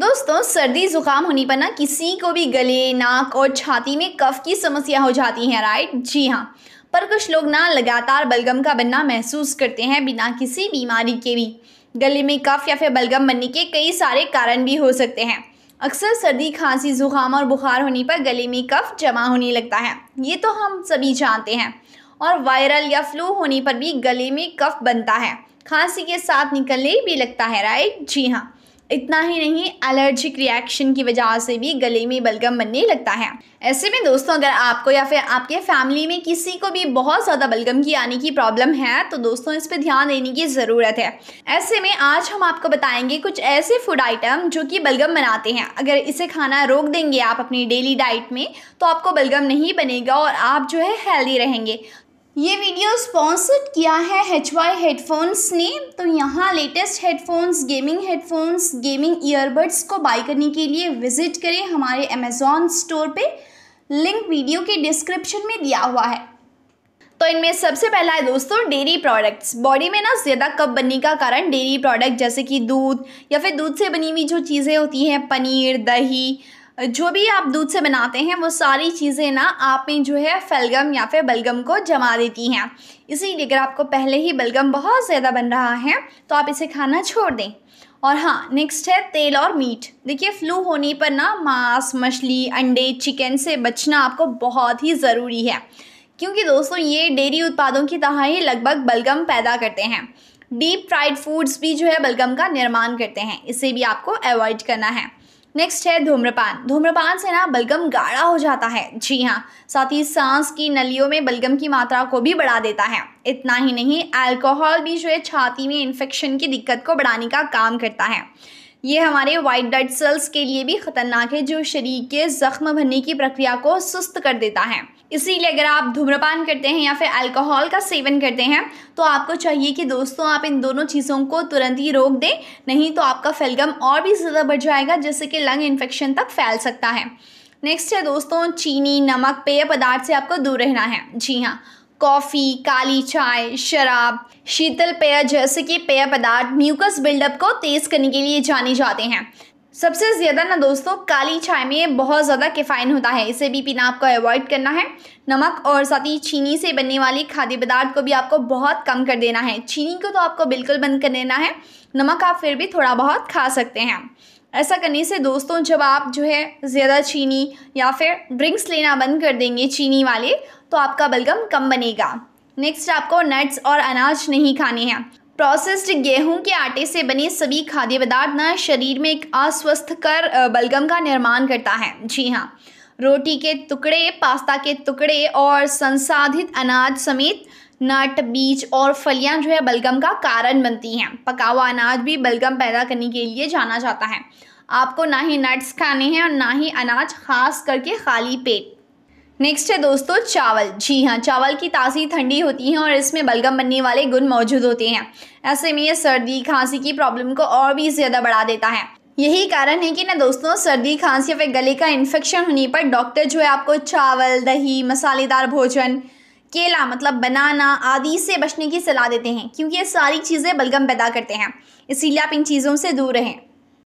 दोस्तों सर्दी ज़ुकाम होने पर ना किसी को भी गले नाक और छाती में कफ की समस्या हो जाती है राइट जी हाँ पर कुछ लोग ना लगातार बलगम का बनना महसूस करते हैं बिना किसी बीमारी के भी गले में कफ या फिर बलगम बनने के कई सारे कारण भी हो सकते हैं अक्सर सर्दी खांसी जुकाम और बुखार होने पर गले में कफ जमा होने लगता है ये तो हम सभी जानते हैं और वायरल या फ्लू होने पर भी गले में कफ बनता है खांसी के साथ निकलने भी लगता है राइट जी हाँ इतना ही नहीं एलर्जिक रिएक्शन की वजह से भी गले में बलगम बनने लगता है ऐसे में दोस्तों अगर आपको या फिर आपके फैमिली में किसी को भी बहुत ज़्यादा बलगम की आने की प्रॉब्लम है तो दोस्तों इस पर ध्यान देने की ज़रूरत है ऐसे में आज हम आपको बताएंगे कुछ ऐसे फूड आइटम जो कि बलगम बनाते हैं अगर इसे खाना रोक देंगे आप अपनी डेली डाइट में तो आपको बलगम नहीं बनेगा और आप जो है हेल्दी रहेंगे ये वीडियो स्पॉन्सर्ड किया है एच वाई हेडफोन्स ने तो यहाँ latest headphones gaming headphones gaming earbuds को बाई करने के लिए विजिट करें हमारे अमेज़ॉन स्टोर पे लिंक वीडियो के डिस्क्रिप्शन में दिया हुआ है तो इनमें सबसे पहला है दोस्तों डेयरी प्रोडक्ट्स बॉडी में ना ज़्यादा कप बनने का कारण डेयरी प्रोडक्ट जैसे कि दूध या फिर दूध से बनी हुई जो चीज़ें होती हैं पनीर दही जो भी आप दूध से बनाते हैं वो सारी चीज़ें ना आप में जो है फलगम या फिर बलगम को जमा देती हैं इसीलिए अगर आपको पहले ही बलगम बहुत ज़्यादा बन रहा है तो आप इसे खाना छोड़ दें और हाँ नेक्स्ट है तेल और मीट देखिए फ्लू होने पर ना मांस मछली अंडे चिकन से बचना आपको बहुत ही ज़रूरी है क्योंकि दोस्तों ये डेयरी उत्पादों की तरह ही लगभग बलगम पैदा करते हैं डीप फ्राइड फूड्स भी जो है बलगम का निर्माण करते हैं इसे भी आपको अवॉइड करना है नेक्स्ट है धूम्रपान धूम्रपान से ना बलगम गाढ़ा हो जाता है जी हाँ साथ ही सांस की नलियों में बलगम की मात्रा को भी बढ़ा देता है इतना ही नहीं अल्कोहल भी जो है छाती में इन्फेक्शन की दिक्कत को बढ़ाने का काम करता है ये हमारे वाइट ब्लड सेल्स के लिए भी खतरनाक है जो शरीर के जख्म भरने की प्रक्रिया को सुस्त कर देता है इसीलिए अगर आप धूम्रपान करते हैं या फिर अल्कोहल का सेवन करते हैं तो आपको चाहिए कि दोस्तों आप इन दोनों चीज़ों को तुरंत ही रोक दें नहीं तो आपका फेलगम और भी ज़्यादा बढ़ जाएगा जिससे कि लंग इन्फेक्शन तक फैल सकता है नेक्स्ट है दोस्तों चीनी नमक पेय पदार्थ से आपको दूर रहना है जी हाँ कॉफ़ी काली चाय शराब शीतल पेय जैसे कि पेय पदार्थ म्यूकस बिल्डअप को तेज़ करने के लिए जाने जाते हैं सबसे ज़्यादा ना दोस्तों काली चाय में बहुत ज़्यादा किफ़ायन होता है इसे भी पीना आपको अवॉइड करना है नमक और साथ ही चीनी से बनने वाले खाद्य पदार्थ को भी आपको बहुत कम कर देना है चीनी को तो आपको बिल्कुल बंद कर देना है नमक आप फिर भी थोड़ा बहुत खा सकते हैं ऐसा करने से दोस्तों जब आप जो है ज़्यादा चीनी या फिर ड्रिंक्स लेना बंद कर देंगे चीनी वाले तो आपका बलगम कम बनेगा नेक्स्ट आपको नट्स और अनाज नहीं खाने हैं प्रोसेस्ड गेहूं के आटे से बने सभी खाद्य पदार्थ न शरीर में एक अस्वस्थ कर बलगम का निर्माण करता है जी हाँ रोटी के टुकड़े पास्ता के टुकड़े और संसाधित अनाज समेत नट बीज और फलियां जो है बलगम का कारण बनती हैं पका हुआ अनाज भी बलगम पैदा करने के लिए जाना जाता है आपको ना ही नट्स खाने हैं और ना ही अनाज खास करके खाली पेट नेक्स्ट है दोस्तों चावल जी हाँ चावल की तासी ठंडी होती है और इसमें बलगम बनने वाले गुण मौजूद होते हैं ऐसे में ये सर्दी खांसी की प्रॉब्लम को और भी ज़्यादा बढ़ा देता है यही कारण है कि ना दोस्तों सर्दी खांसी या फिर गले का इन्फेक्शन होने पर डॉक्टर जो है आपको चावल दही मसालेदार भोजन केला मतलब बनाना आदि से बचने की सलाह देते हैं क्योंकि ये सारी चीज़ें बलगम पैदा करते हैं इसीलिए आप इन चीज़ों से दूर रहें